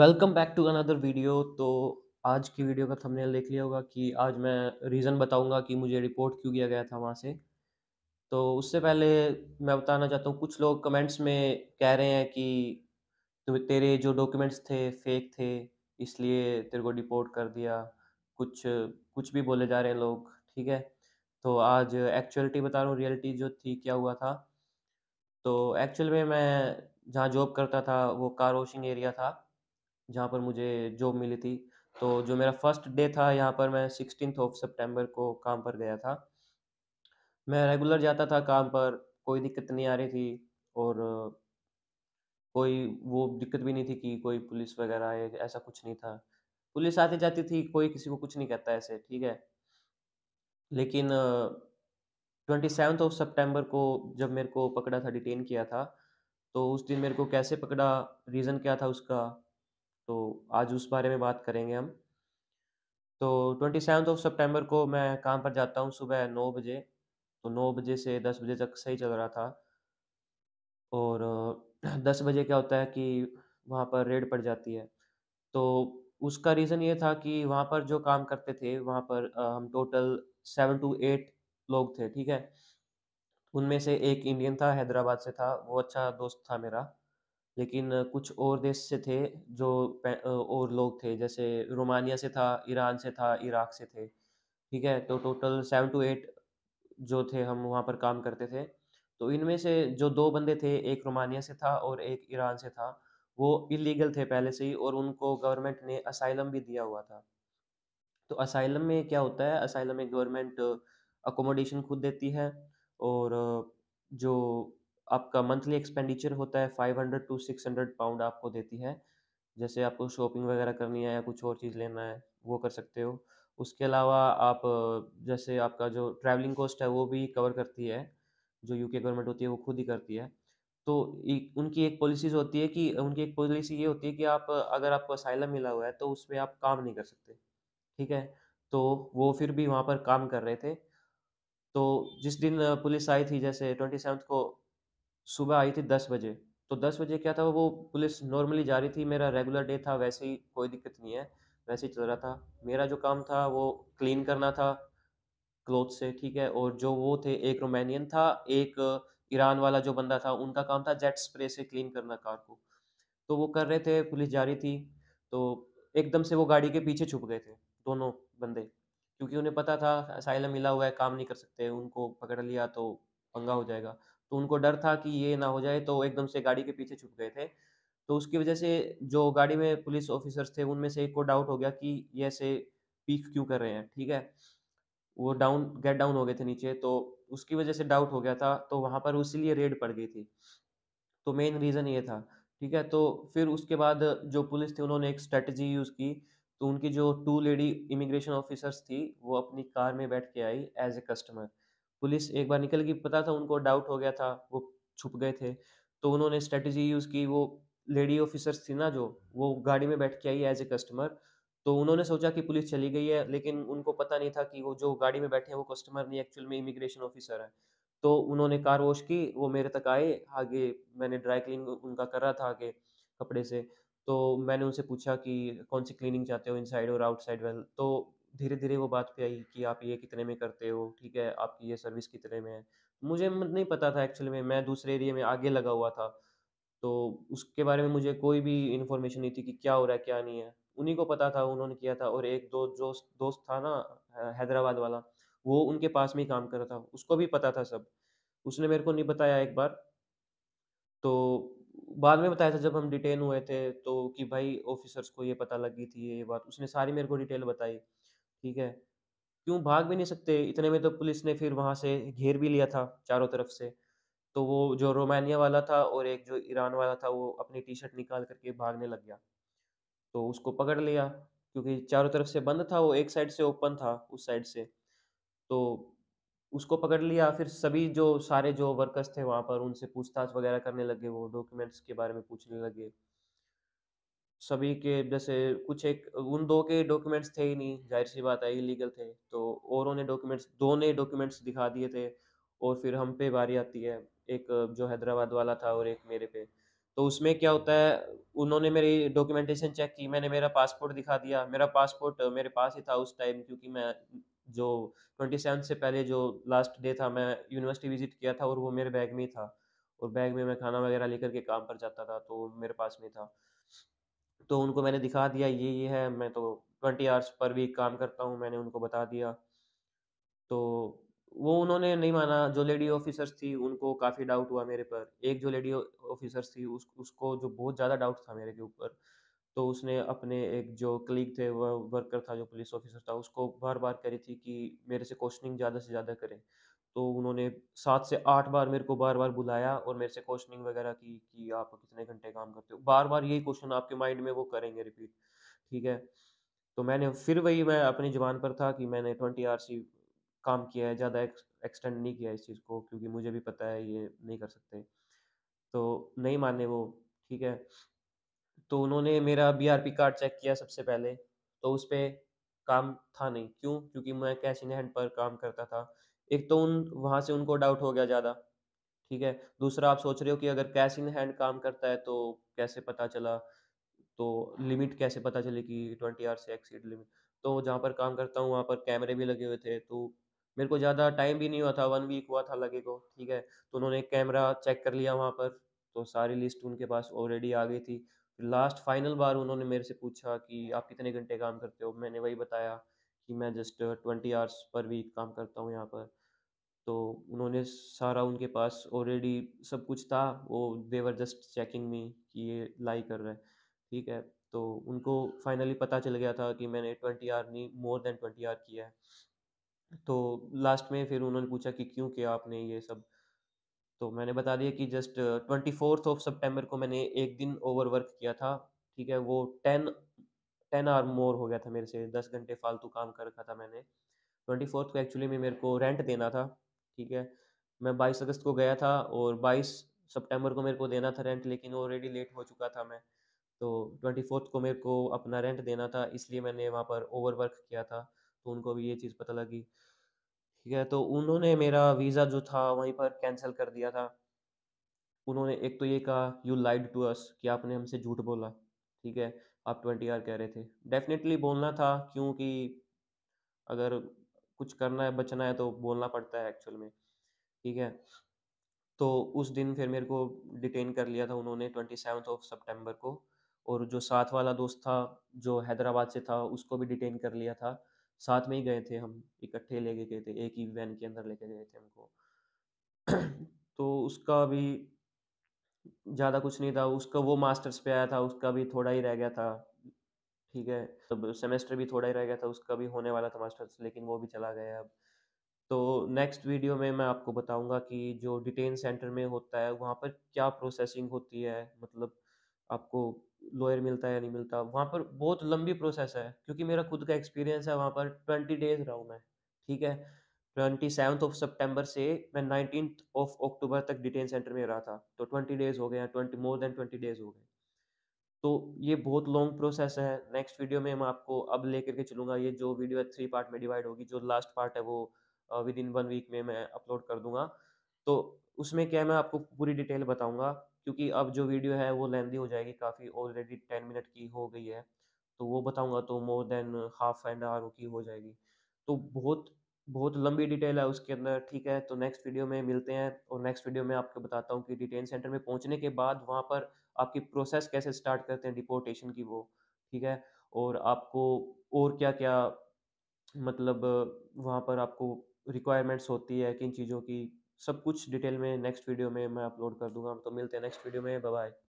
welcome back to another video तो आज की वीडियो का थंबनेल देख लिया होगा कि आज मैं रीज़न बताऊंगा कि मुझे रिपोर्ट क्यों किया गया था वहाँ से तो उससे पहले मैं बताना चाहता हूँ कुछ लोग कमेंट्स में कह रहे हैं कि तेरे जो डॉक्यूमेंट्स थे फेक थे इसलिए तेरे को डिपोर्ट कर दिया कुछ कुछ भी बोले जा रहे हैं लोग ठीक है तो आज एक्चुअलिटी बता रहा हूँ रियलिटी जो थी क्या हुआ था तो एक्चुअल में मैं जहाँ जॉब करता था वो कार वॉशिंग एरिया था जहाँ पर मुझे जॉब मिली थी तो जो मेरा फर्स्ट डे था यहाँ पर मैं सिक्सटीन ऑफ सितंबर को काम पर गया था मैं रेगुलर जाता था काम पर कोई दिक्कत नहीं आ रही थी और कोई वो दिक्कत भी नहीं थी कि कोई पुलिस वगैरह ऐसा कुछ नहीं था पुलिस आती जाती थी कोई किसी को कुछ नहीं कहता ऐसे ठीक है लेकिन ट्वेंटी सेवन्थ ऑफ सितंबर को जब मेरे को पकड़ा था डिटेन किया था तो उस दिन मेरे को कैसे पकड़ा रीज़न क्या था उसका तो आज उस बारे में बात करेंगे हम तो ट्वेंटी सेवन ऑफ सितंबर को मैं काम पर जाता हूँ सुबह नौ बजे तो नौ बजे से दस बजे तक सही चल रहा था और दस बजे क्या होता है कि वहाँ पर रेड पड़ जाती है तो उसका रीज़न ये था कि वहाँ पर जो काम करते थे वहाँ पर हम टोटल सेवन टू एट लोग थे ठीक है उनमें से एक इंडियन था हैदराबाद से था वो अच्छा दोस्त था मेरा लेकिन कुछ और देश से थे जो और लोग थे जैसे रोमानिया से था ईरान से था इराक से थे ठीक है तो टोटल सेवन टू एट जो थे हम वहाँ पर काम करते थे तो इनमें से जो दो बंदे थे एक रोमानिया से था और एक ईरान से था वो इलीगल थे पहले से ही और उनको गवर्नमेंट ने असाइलम भी दिया हुआ था तो असाइलम में क्या होता है असाइलम में गवर्नमेंट अकोमोडेशन खुद देती है और जो आपका मंथली एक्सपेंडिचर होता है five hundred to six hundred pound आपको देती है जैसे आपको शॉपिंग वगैरह करनी है या कुछ और चीज़ लेना है वो कर सकते हो उसके अलावा आप जैसे आपका जो ट्रैवलिंग कॉस्ट है वो भी कवर करती है जो यूके गवर्नमेंट होती है वो खुद ही करती है तो एक, उनकी एक पॉलिसीज होती है कि उनकी एक पॉलिसी ये होती है कि आप अगर आपको असाइलम मिला हुआ है तो उसमें आप काम नहीं कर सकते ठीक है तो वो फिर भी वहाँ पर काम कर रहे थे तो जिस दिन पुलिस आई थी जैसे ट्वेंटी सेवन्थ को सुबह आई थी दस बजे तो दस बजे क्या था वो पुलिस नॉर्मली जा रही थी मेरा रेगुलर डे था वैसे ही कोई दिक्कत नहीं है वैसे ही चल रहा था मेरा जो काम था वो क्लीन करना था क्लोथ से ठीक है और जो वो थे एक रोमानियन था एक ईरान वाला जो बंदा था उनका काम था जेट स्प्रे से क्लीन करना कार को तो वो कर रहे थे पुलिस जा रही थी तो एकदम से वो गाड़ी के पीछे छुप गए थे दोनों बंदे क्योंकि उन्हें पता था साइलम मिला हुआ है काम नहीं कर सकते उनको पकड़ लिया तो पंगा हो जाएगा तो उनको डर था कि ये ना हो जाए तो एकदम से गाड़ी के पीछे छुप गए थे तो उसकी वजह से जो गाड़ी में पुलिस ऑफिसर्स थे उनमें से एक को डाउट हो गया कि ये ऐसे पीक क्यों कर रहे हैं ठीक है वो डाउन गेट डाउन हो गए थे नीचे तो उसकी वजह से डाउट हो गया था तो वहाँ पर उसीलिए रेड पड़ गई थी तो मेन रीज़न ये था ठीक है तो फिर उसके बाद जो पुलिस थी उन्होंने एक स्ट्रेटजी यूज़ की तो उनकी जो टू लेडी इमिग्रेशन ऑफिसर्स थी वो अपनी कार में बैठ के I as a customer police एक बार निकल गई पता था उनको डाउट हो गया था वो छुप गए थे तो उन्होंने स्ट्रेटजी यूज़ की वो लेडी ऑफिसर्स थी ना जो वो गाड़ी में बैठ के आई एज ए कस्टमर तो उन्होंने सोचा कि पुलिस चली गई है लेकिन उनको पता नहीं था कि वो जो गाड़ी में बैठे हैं वो कस्टमर नहीं एक्चुअल में इमिग्रेशन ऑफिसर है तो उन्होंने कार वॉश की वो मेरे तक आए आगे मैंने ड्राई क्लीन उनका कर रहा था आगे कपड़े से तो मैंने उनसे पूछा कि कौन सी क्लीनिंग चाहते हो इनसाइड और आउटसाइड वेल तो धीरे धीरे वो बात पे आई कि आप ये कितने में करते हो ठीक है आपकी ये सर्विस कितने में है मुझे नहीं पता था एक्चुअली में मैं दूसरे एरिया में आगे लगा हुआ था तो उसके बारे में मुझे कोई भी इन्फॉर्मेशन नहीं थी कि क्या हो रहा है क्या नहीं है उन्हीं को पता था उन्होंने किया था और एक दो जो दोस्त था ना हैदराबाद वाला वो उनके पास में ही काम कर रहा था उसको भी पता था सब उसने मेरे को नहीं बताया एक बार तो बाद में बताया था जब हम डिटेन हुए थे तो कि भाई ऑफिसर्स को ये पता लगी थी ये बात उसने सारी मेरे को डिटेल बताई ठीक है क्यों भाग भी नहीं सकते इतने में तो पुलिस ने फिर वहाँ से घेर भी लिया था चारों तरफ से तो वो जो रोमानिया वाला था और एक जो ईरान वाला था वो अपनी टी शर्ट निकाल करके भागने लग गया तो उसको पकड़ लिया क्योंकि चारों तरफ से बंद था वो एक साइड से ओपन था उस साइड से तो उसको पकड़ लिया फिर सभी जो सारे जो वर्कर्स थे वहाँ पर उनसे पूछताछ वगैरह करने लगे वो डॉक्यूमेंट्स के बारे में पूछने लगे सभी के जैसे कुछ एक उन दो के डॉक्यूमेंट्स थे ही नहीं जाहिर सी बात है इलीगल थे तो औरों ने डॉक्यूमेंट्स दो ने डॉक्यूमेंट्स दिखा दिए थे और फिर हम पे बारी आती है एक जो हैदराबाद वाला था और एक मेरे पे तो उसमें क्या होता है उन्होंने मेरी डॉक्यूमेंटेशन चेक की मैंने मेरा पासपोर्ट दिखा दिया मेरा पासपोर्ट मेरे पास ही था उस टाइम क्योंकि मैं जो ट्वेंटी सेवन से पहले जो लास्ट डे था मैं यूनिवर्सिटी विजिट किया था और वो मेरे बैग में ही था और बैग में मैं खाना वगैरह लेकर के काम पर जाता था तो मेरे पास में था तो उनको मैंने दिखा दिया ये ये है मैं तो ट्वेंटी आवर्स पर वीक काम करता हूँ मैंने उनको बता दिया तो वो उन्होंने नहीं माना जो लेडी ऑफिसर्स थी उनको काफ़ी डाउट हुआ मेरे पर एक जो लेडी ऑफिसर्स थी उस उसको जो बहुत ज़्यादा डाउट था मेरे के ऊपर तो उसने अपने एक जो क्लीग थे वह वर्कर था जो पुलिस ऑफिसर था उसको बार बार कह रही थी कि मेरे से क्वेश्चनिंग ज़्यादा से ज़्यादा करें तो उन्होंने सात से आठ बार मेरे को बार बार बुलाया और मेरे से क्वेश्चनिंग वगैरह की कि आप कितने घंटे काम करते हो बार बार यही क्वेश्चन आपके माइंड में वो करेंगे रिपीट ठीक है तो मैंने फिर वही मैं अपनी जबान पर था कि मैंने ट्वेंटी आर सी काम किया है ज़्यादा एक्सटेंड नहीं किया इस चीज़ को क्योंकि मुझे भी पता है ये नहीं कर सकते तो नहीं माने वो ठीक है तो उन्होंने मेरा B R P card check किया सबसे पहले तो उस पर काम था नहीं क्यों क्योंकि मैं कैश इन हैंड पर काम करता था एक तो उन वहाँ से उनको डाउट हो गया ज़्यादा ठीक है दूसरा आप सोच रहे हो कि अगर कैश इन हैंड काम करता है तो कैसे पता चला तो लिमिट कैसे पता चले कि ट्वेंटी आवर्स से एक्सीड लिमिट तो जहाँ पर काम करता हूँ वहाँ पर कैमरे भी लगे हुए थे तो मेरे को ज़्यादा टाइम भी नहीं हुआ था वन वीक हुआ था लगे को ठीक है तो उन्होंने कैमरा चेक कर लिया वहाँ पर तो सारी लिस्ट उनके पास ऑलरेडी आ गई थी लास्ट फाइनल बार उन्होंने मेरे से पूछा कि आप कितने घंटे काम करते हो मैंने वही बताया कि मैं just twenty hours per week काम करता हूँ यहाँ पर तो उन्होंने सारा उनके पास ऑलरेडी सब कुछ था वो देवर जस्ट चेकिंग में कि ये लाई कर रहा है ठीक है तो उनको फाइनली पता चल गया था कि मैंने ट्वेंटी आर नहीं मोर देन ट्वेंटी आर किया है तो लास्ट में फिर उन्होंने पूछा कि क्यों किया आपने ये सब तो मैंने बता दिया कि just twenty fourth of September को मैंने एक दिन ओवर वर्क किया था ठीक है वो टेन टेन आर मोर हो गया था मेरे से दस घंटे फालतू काम कर रखा था मैंने ट्वेंटी फोर्थ को एक्चुअली में मेरे को रेंट देना था ठीक है मैं बाईस अगस्त को गया था और बाईस सितंबर को मेरे को देना था रेंट लेकिन ऑलरेडी लेट हो चुका था मैं तो ट्वेंटी फोर्थ को मेरे को अपना रेंट देना था इसलिए मैंने वहाँ पर ओवर वर्क किया था तो उनको भी ये चीज़ पता लगी ठीक है तो उन्होंने मेरा वीज़ा जो था वहीं पर कैंसिल कर दिया था उन्होंने एक तो ये कहा यू लाइड टू अस कि आपने हमसे झूठ बोला ठीक है आप ट्वेंटी आर कह रहे थे डेफिनेटली बोलना था क्योंकि अगर कुछ करना है बचना है तो बोलना पड़ता है एक्चुअल में ठीक है तो उस दिन फिर मेरे को डिटेन कर लिया था उन्होंने ट्वेंटी सेवन ऑफ सेप्टेम्बर को और जो साथ वाला दोस्त था जो हैदराबाद से था उसको भी डिटेन कर लिया था साथ में ही गए थे हम इकट्ठे लेके गए थे एक ही वैन के अंदर लेके गए थे हमको तो उसका भी ज़्यादा कुछ नहीं था उसका वो मास्टर्स पे आया था उसका भी थोड़ा ही रह गया था ठीक है तो सेमेस्टर भी थोड़ा ही रह गया था उसका भी होने वाला था मास्टर्स लेकिन वो भी चला गया अब तो नेक्स्ट वीडियो में मैं आपको बताऊंगा कि जो डिटेन सेंटर में होता है वहाँ पर क्या प्रोसेसिंग होती है मतलब आपको लॉयर मिलता है या नहीं मिलता वहाँ पर बहुत लंबी प्रोसेस है क्योंकि मेरा खुद का एक्सपीरियंस है वहाँ पर ट्वेंटी डेज रहा हूँ मैं ठीक है ट्वेंटी सेवन्थ ऑफ सेप्टेम्बर से मैं नाइनटीन ऑफ अक्टूबर तक डिटेन सेंटर में रहा था तो ट्वेंटी डेज हो गए हैं twenty more than twenty days हो गए तो ये बहुत लॉन्ग प्रोसेस है नेक्स्ट वीडियो में मैं आपको अब ले करके चलूँगा ये जो वीडियो है थ्री पार्ट में डिवाइड होगी जो लास्ट पार्ट है वो विद इन वन वीक में मैं अपलोड कर दूंगा तो उसमें क्या है मैं आपको पूरी डिटेल बताऊंगा क्योंकि अब जो वीडियो है वो लेंदी हो जाएगी काफ़ी ऑलरेडी टेन मिनट की हो गई है तो वो बताऊंगा तो more than half and hour की हो जाएगी तो बहुत बहुत लंबी डिटेल है उसके अंदर ठीक है तो नेक्स्ट वीडियो में मिलते हैं और नेक्स्ट वीडियो में आपको बताता हूँ कि डिटेन सेंटर में पहुँचने के बाद वहाँ पर आपकी प्रोसेस कैसे स्टार्ट करते हैं डिपोर्टेशन की वो ठीक है और आपको और क्या क्या मतलब वहाँ पर आपको रिक्वायरमेंट्स होती है किन चीज़ों की सब कुछ डिटेल में नेक्स्ट वीडियो में मैं अपलोड कर दूंगा तो मिलते हैं नेक्स्ट वीडियो में बाय